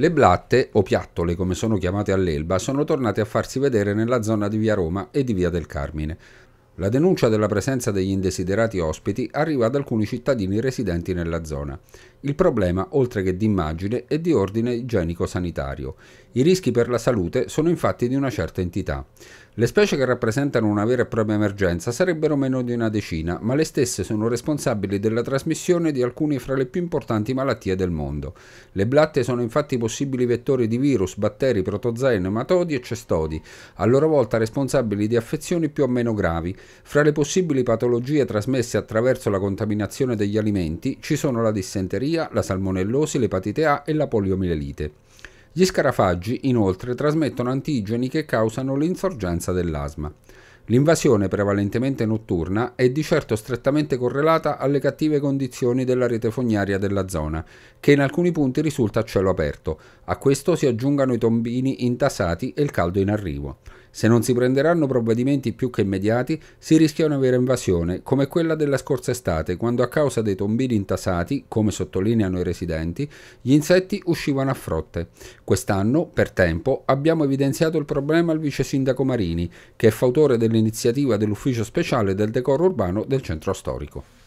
Le blatte, o piattole come sono chiamate all'Elba, sono tornate a farsi vedere nella zona di via Roma e di via del Carmine. La denuncia della presenza degli indesiderati ospiti arriva ad alcuni cittadini residenti nella zona. Il problema, oltre che di immagine, è di ordine igienico-sanitario. I rischi per la salute sono infatti di una certa entità. Le specie che rappresentano una vera e propria emergenza sarebbero meno di una decina, ma le stesse sono responsabili della trasmissione di alcune fra le più importanti malattie del mondo. Le blatte sono infatti possibili vettori di virus, batteri, protozoi, nematodi e cestodi, a loro volta responsabili di affezioni più o meno gravi. Fra le possibili patologie trasmesse attraverso la contaminazione degli alimenti ci sono la dissenteria, disenteria, la salmonellosi, l'epatite A e la poliomielite. Gli scarafaggi inoltre trasmettono antigeni che causano l'insorgenza dell'asma. L'invasione prevalentemente notturna è di certo strettamente correlata alle cattive condizioni della rete fognaria della zona, che in alcuni punti risulta a cielo aperto. A questo si aggiungano i tombini intasati e il caldo in arrivo. Se non si prenderanno provvedimenti più che immediati, si rischia una vera invasione, come quella della scorsa estate, quando a causa dei tombini intasati, come sottolineano i residenti, gli insetti uscivano a frotte. Quest'anno, per tempo, abbiamo evidenziato il problema al vice sindaco Marini, che è fautore dell'iniziativa dell'ufficio speciale del decoro urbano del centro storico.